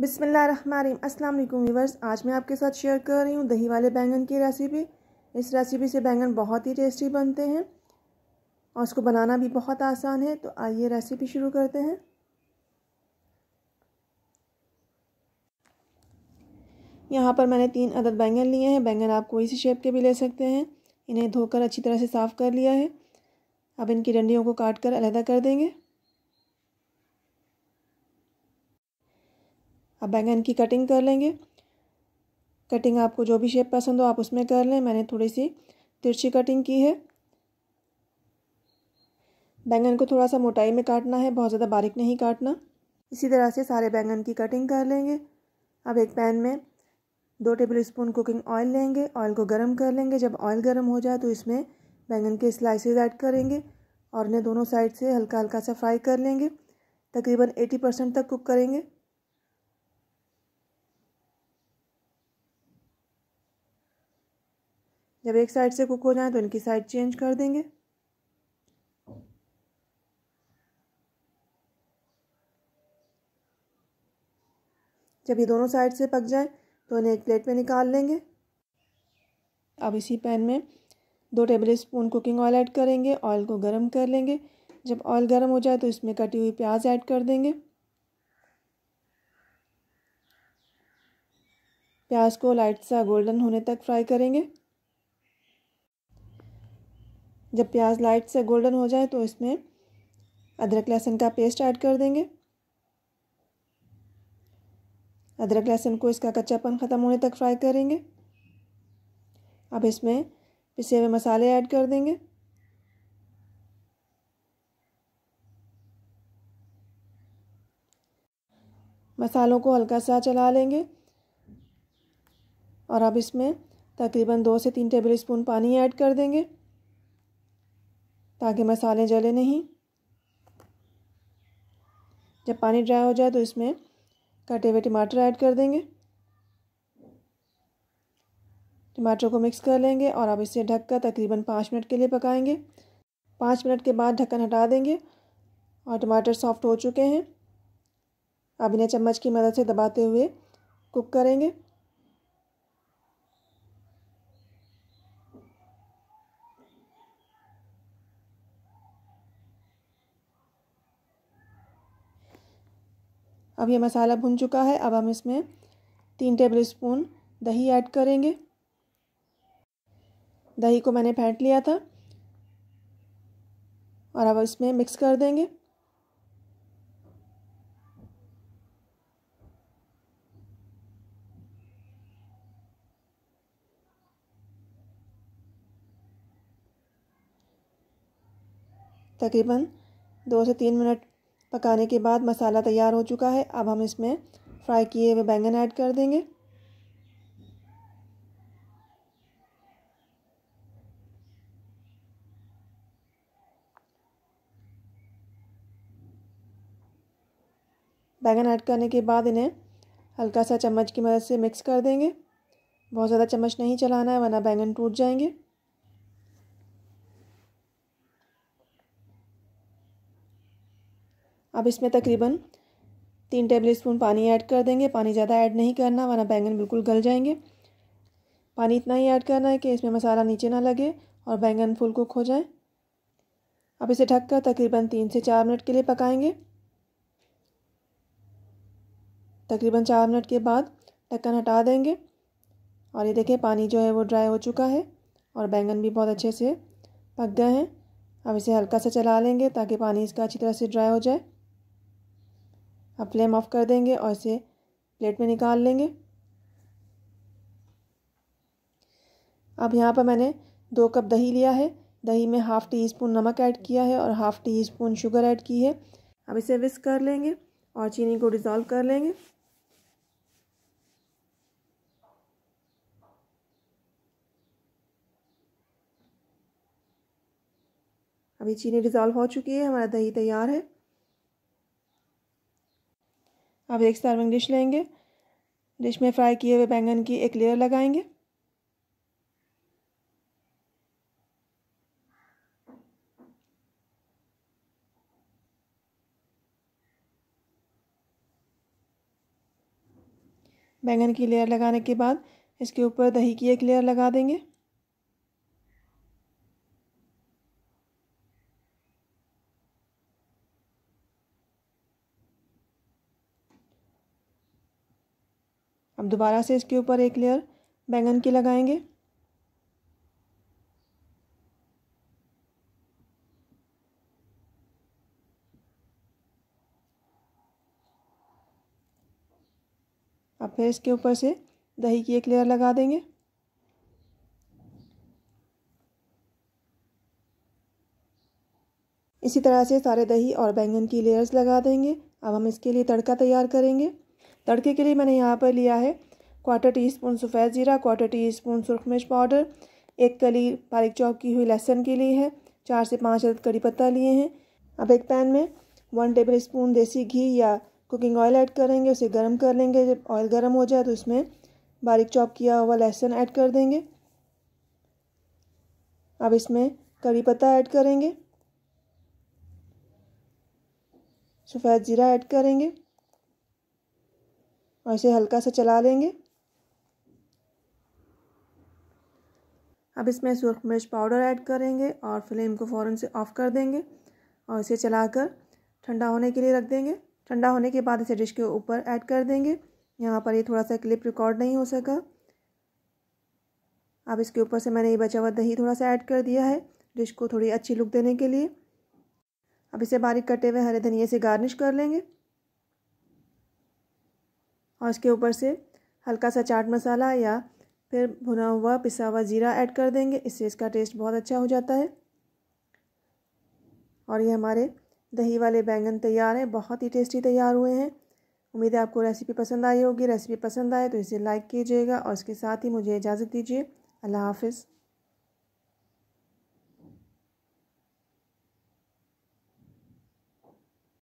बिसमीम अस्सलाम वालेकुम व्यूवर्स आज मैं आपके साथ शेयर कर रही हूँ दही वाले बैंगन की रेसिपी इस रेसिपी से बैंगन बहुत ही टेस्टी बनते हैं और उसको बनाना भी बहुत आसान है तो आइए रेसिपी शुरू करते हैं यहाँ पर मैंने तीन अदद बैंगन लिए हैं बैंगन आप कोई सी शेप के भी ले सकते हैं इन्हें धोकर अच्छी तरह से साफ़ कर लिया है अब इनकी डंडियों को काट कर अलहदा कर देंगे अब बैंगन की कटिंग कर लेंगे कटिंग आपको जो भी शेप पसंद हो आप उसमें कर लें मैंने थोड़ी सी तिरछी कटिंग की है बैंगन को थोड़ा सा मोटाई में काटना है बहुत ज़्यादा बारीक नहीं काटना इसी तरह से सारे बैंगन की कटिंग कर लेंगे अब एक पैन में दो टेबल स्पून कुकिंग ऑयल लेंगे ऑयल को गर्म कर लेंगे जब ऑयल गर्म हो जाए तो इसमें बैंगन के स्लाइसेस ऐड करेंगे और इन्हें दोनों साइड से हल्का हल्का सा फ्राई कर लेंगे तकरीबन 80 परसेंट तक कुक करेंगे जब एक साइड से कुक हो जाए तो इनकी साइड चेंज कर देंगे जब ये दोनों साइड से पक जाए तो इन्हें एक प्लेट में निकाल लेंगे अब इसी पैन में दो tablespoon cooking oil add करेंगे ऑयल को गर्म कर लेंगे जब ऑयल गर्म हो जाए तो इसमें कटी हुई प्याज ऐड कर देंगे प्याज को लाइट सा गोल्डन होने तक फ्राई करेंगे जब प्याज लाइट से गोल्डन हो जाए तो इसमें अदरक लहसुन का पेस्ट ऐड कर देंगे अदरक लहसुन को इसका कच्चापन ख़त्म होने तक फ्राई करेंगे अब इसमें पिसे हुए मसाले ऐड कर देंगे मसालों को हल्का सा चला लेंगे और अब इसमें तकरीबन दो से तीन टेबल स्पून पानी ऐड कर देंगे ताकि मसाले जले नहीं जब पानी ड्राई हो जाए तो इसमें कटे हुए टमाटर ऐड कर देंगे टमाटर को मिक्स कर लेंगे और अब इसे ढककर तकरीबन पाँच मिनट के लिए पकाएंगे पाँच मिनट के बाद ढक्कन हटा देंगे और टमाटर सॉफ्ट हो चुके हैं अब इन्हें चम्मच की मदद से दबाते हुए कुक करेंगे अब ये मसाला भुन चुका है अब हम इसमें तीन टेबल स्पून दही ऐड करेंगे दही को मैंने फेंट लिया था और अब इसमें मिक्स कर देंगे तकरीबन दो से तीन मिनट पकाने के बाद मसाला तैयार हो चुका है अब हम इसमें फ्राई किए हुए बैंगन ऐड कर देंगे बैंगन ऐड करने के बाद इन्हें हल्का सा चम्मच की मदद से मिक्स कर देंगे बहुत ज़्यादा चम्मच नहीं चलाना है वरना बैंगन टूट जाएंगे अब इसमें तकरीबन तीन टेबल स्पून पानी ऐड कर देंगे पानी ज़्यादा ऐड नहीं करना वरना बैंगन बिल्कुल गल जाएंगे पानी इतना ही ऐड करना है कि इसमें मसाला नीचे ना लगे और बैंगन फुल कुक हो जाए अब इसे कर तकरीबन तीन से चार मिनट के लिए पकाएंगे तकरीबन चार मिनट के बाद ढक्कन हटा देंगे और ये देखें पानी जो है वो ड्राई हो चुका है और बैंगन भी बहुत अच्छे से पक गए हैं अब इसे हल्का सा चला लेंगे ताकि पानी इसका अच्छी तरह से ड्राई हो जाए अब फ्लेम ऑफ कर देंगे और इसे प्लेट में निकाल लेंगे अब यहाँ पर मैंने दो कप दही लिया है दही में हाफ़ टी स्पून नमक ऐड किया है और half teaspoon sugar add की है अब इसे विस्क कर लेंगे और चीनी को डिज़ोल्व कर लेंगे अभी चीनी डिज़ोल्व हो चुकी है हमारा दही तैयार है अब एक सर्विंग डिश लेंगे डिश में फ्राई किए हुए बैंगन की एक लेयर लगाएंगे बैंगन की लेयर लगाने के बाद इसके ऊपर दही की एक लेयर लगा देंगे अब दोबारा से इसके ऊपर एक लेयर बैंगन की लगाएंगे अब फिर इसके ऊपर से दही की एक लेयर लगा देंगे इसी तरह से सारे दही और बैंगन की लेयर्स लगा देंगे अब हम इसके लिए तड़का तैयार करेंगे तड़के के लिए मैंने यहाँ पर लिया है क्वार्टर टी स्पून सफ़ेद ज़ीरा क्वार्टर टी स्पून सुरख मिर्च पाउडर एक कली बारीक चौक की हुई लहसन के लिए है चार से पाँच अदद कड़ी पत्ता लिए हैं अब एक पैन में वन टेबल स्पून देसी घी या कुकिंग ऑयल ऐड करेंगे उसे गर्म कर लेंगे जब ऑयल गर्म हो जाए तो उसमें बारीक चॉप किया हुआ लहसुन ऐड कर देंगे अब इसमें करी पत्ता ऐड करेंगे सफ़ेद ज़ीरा ऐड करेंगे और इसे हल्का सा चला लेंगे अब इसमें सुरख मिर्च पाउडर ऐड करेंगे और फ्लेम को फ़ौरन से ऑफ़ कर देंगे और इसे चलाकर ठंडा होने के लिए रख देंगे ठंडा होने के बाद इसे डिश के ऊपर ऐड कर देंगे यहाँ पर ये थोड़ा सा क्लिप रिकॉर्ड नहीं हो सका अब इसके ऊपर से मैंने ये बचा हुआ दही थोड़ा सा ऐड कर दिया है डिश को थोड़ी अच्छी लुक देने के लिए अब इसे बारीक कटे हुए हरे धनिए से गार्निश कर लेंगे और उसके ऊपर से हल्का सा चाट मसाला या फिर भुना हुआ पिसा हुआ ज़ीरा ऐड कर देंगे इससे इसका टेस्ट बहुत अच्छा हो जाता है और ये हमारे दही वाले बैंगन तैयार हैं बहुत ही टेस्टी तैयार हुए हैं उम्मीद है आपको रेसिपी पसंद आई होगी रेसिपी पसंद आए तो इसे लाइक कीजिएगा और इसके साथ ही मुझे इजाज़त दीजिए अल्लाह हाफिज़